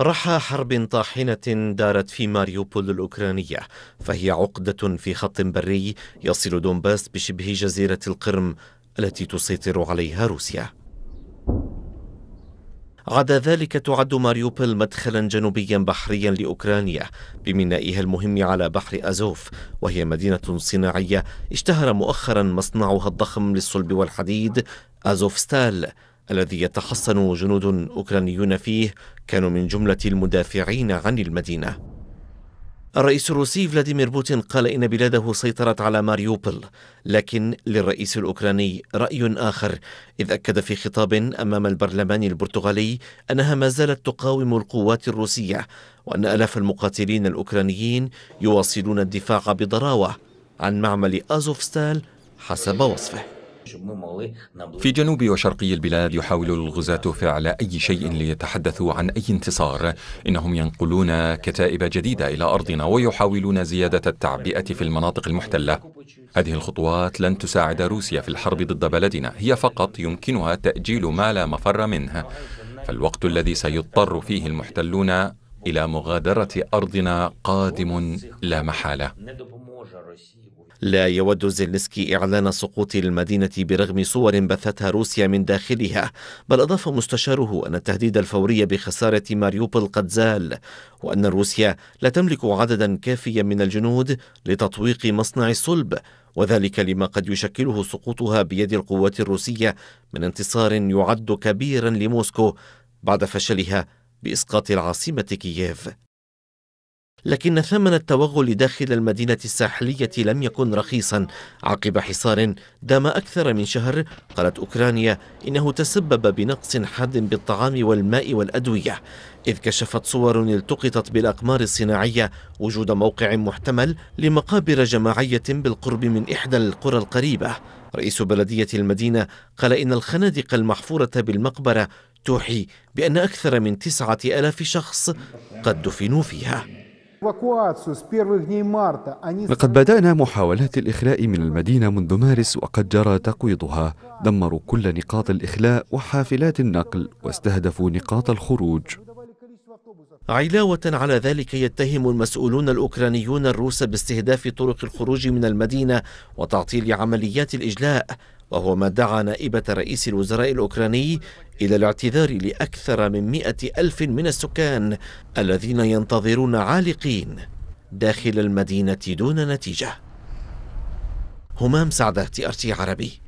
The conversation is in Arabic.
رحى حرب طاحنة دارت في ماريوبول الأوكرانية فهي عقدة في خط بري يصل دونباس بشبه جزيرة القرم التي تسيطر عليها روسيا عدا ذلك تعد ماريوبل مدخلا جنوبيا بحريا لأوكرانيا بمينائها المهم على بحر أزوف وهي مدينة صناعية اشتهر مؤخرا مصنعها الضخم للصلب والحديد أزوف ستال الذي يتحصن جنود أوكرانيون فيه كانوا من جملة المدافعين عن المدينة الرئيس الروسي فلاديمير بوتين قال إن بلاده سيطرت على ماريوبل لكن للرئيس الأوكراني رأي آخر إذ أكد في خطاب أمام البرلمان البرتغالي أنها ما زالت تقاوم القوات الروسية وأن ألاف المقاتلين الأوكرانيين يواصلون الدفاع بضراوة عن معمل أزوفستال حسب وصفه في جنوب وشرقي البلاد يحاول الغزاة فعل أي شيء ليتحدثوا عن أي انتصار إنهم ينقلون كتائب جديدة إلى أرضنا ويحاولون زيادة التعبئة في المناطق المحتلة هذه الخطوات لن تساعد روسيا في الحرب ضد بلدنا هي فقط يمكنها تأجيل ما لا مفر منه فالوقت الذي سيضطر فيه المحتلون إلى مغادرة أرضنا قادم لا محالة لا يود زيلنسكي إعلان سقوط المدينة برغم صور بثتها روسيا من داخلها بل أضاف مستشاره أن التهديد الفوري بخسارة ماريوبل قد زال وأن روسيا لا تملك عددا كافيا من الجنود لتطويق مصنع الصلب وذلك لما قد يشكله سقوطها بيد القوات الروسية من انتصار يعد كبيرا لموسكو بعد فشلها بإسقاط العاصمة كييف لكن ثمن التوغل داخل المدينة الساحلية لم يكن رخيصا عقب حصار دام أكثر من شهر قالت أوكرانيا إنه تسبب بنقص حاد بالطعام والماء والأدوية إذ كشفت صور التقطت بالأقمار الصناعية وجود موقع محتمل لمقابر جماعية بالقرب من إحدى القرى القريبة رئيس بلدية المدينة قال إن الخنادق المحفورة بالمقبرة توحي بأن أكثر من تسعة ألاف شخص قد دفنوا فيها لقد بدأنا محاولات الإخلاء من المدينة منذ مارس وقد جرى تقويضها دمروا كل نقاط الإخلاء وحافلات النقل واستهدفوا نقاط الخروج علاوة على ذلك يتهم المسؤولون الأوكرانيون الروس باستهداف طرق الخروج من المدينة وتعطيل عمليات الإجلاء وهو ما دعا نائبة رئيس الوزراء الأوكراني إلى الاعتذار لأكثر من مئة ألف من السكان الذين ينتظرون عالقين داخل المدينة دون نتيجة همام سعدات أرتي عربي